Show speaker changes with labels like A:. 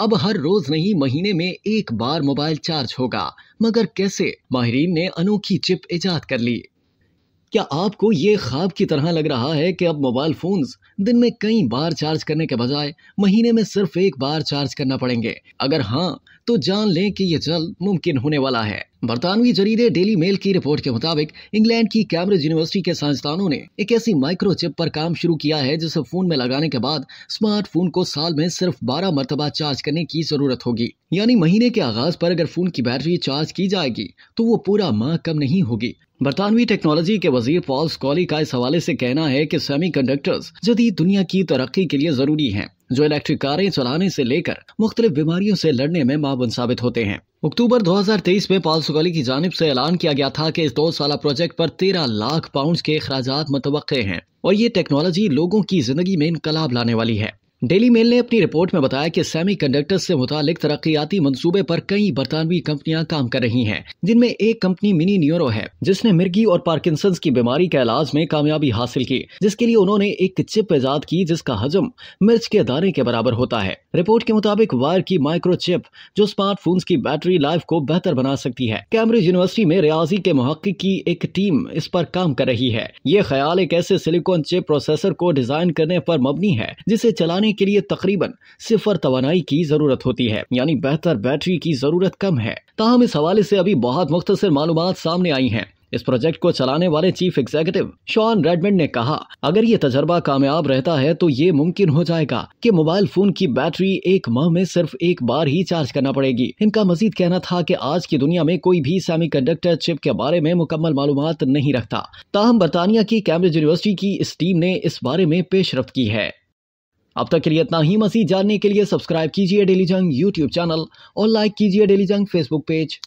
A: अब हर रोज नहीं महीने में एक बार मोबाइल चार्ज होगा मगर कैसे माहरीन ने अनोखी चिप इजाद कर ली क्या आपको ये ख्वाब की तरह लग रहा है कि अब मोबाइल फ़ोन्स दिन में कई बार चार्ज करने के बजाय महीने में सिर्फ एक बार चार्ज करना पड़ेंगे अगर हाँ तो जान लें कि ये जल्द मुमकिन होने वाला है बरतानवी जरीदे डेली मेल की रिपोर्ट के मुताबिक इंग्लैंड की कैम्ब्रिज यूनिवर्सिटी के साइंसदानों ने एक ऐसी माइक्रोचिप पर काम शुरू किया है जिसे फोन में लगाने के बाद स्मार्टफोन को साल में सिर्फ 12 मरतबा चार्ज करने की जरूरत होगी यानी महीने के आगाज पर अगर फोन की बैटरी चार्ज की जाएगी तो वो पूरा माह कम नहीं होगी बरतानवी टेक्नोलॉजी के वजीर पॉल स्कॉली का इस हवाले से कहना है कि कंडक्टर्स जदीद दुनिया की तरक्की के लिए ज़रूरी हैं जो इलेक्ट्रिक कारें चलाने से लेकर मुख्तलिफ बीमारियों से लड़ने में माबन साबित होते हैं अक्टूबर 2023 में पॉल सुगली की जानब से ऐलान किया गया था कि इस दो साल प्रोजेक्ट पर 13 लाख पाउंड के अखराज मतवे हैं और ये टेक्नोलॉजी लोगों की जिंदगी में इनकलाब लाने वाली है डेली मेल ने अपनी रिपोर्ट में बताया कि सेमी कंडक्टर से मुतालिक तरक्याती मंसूबे पर कई बरतानवी कंपनियां काम कर रही हैं जिनमें एक कंपनी मिनी न्यूरो है जिसने मिर्गी और पार्किसन की बीमारी के इलाज में कामयाबी हासिल की जिसके लिए उन्होंने एक चिप ईजाद की जिसका हजम मिर्च के दाने के बराबर होता है रिपोर्ट के मुताबिक वायर की माइक्रोचिप जो स्मार्टफोन की बैटरी लाइफ को बेहतर बना सकती है कैम्ब्रिज यूनिवर्सिटी में रियाजी के मुहक्क की एक टीम इस पर काम कर रही है ये ख्याल एक ऐसे सिलिकॉन चिप प्रोसेसर को डिजाइन करने पर मबनी है जिसे चलाने के लिए तकरीबन सिफर तो की जरूरत होती है यानी बेहतर बैटरी की जरूरत कम है ताहम इस हवाले से अभी बहुत मुख्तर मालूम सामने आई है इस प्रोजेक्ट को चलाने वाले चीफ एग्जीक्यूटिव शॉन रेडमंड ने कहा अगर ये तजर्बा कामयाब रहता है तो ये मुमकिन हो जाएगा कि मोबाइल फोन की बैटरी एक माह में सिर्फ एक बार ही चार्ज करना पड़ेगी इनका मजीद कहना था कि आज की दुनिया में कोई भी सेमी कंडक्टर चिप के बारे में मुकम्मल मालूम नहीं रखता ताहम बरतानिया की कैम्ब्रिज यूनिवर्सिटी की इस टीम ने इस बारे में पेशरफ की है अब तक के लिए इतना ही मसीह जानने के लिए सब्सक्राइब कीजिए डेली जंग यूट्यूब चैनल और लाइक कीजिए डेली जंग फेसबुक पेज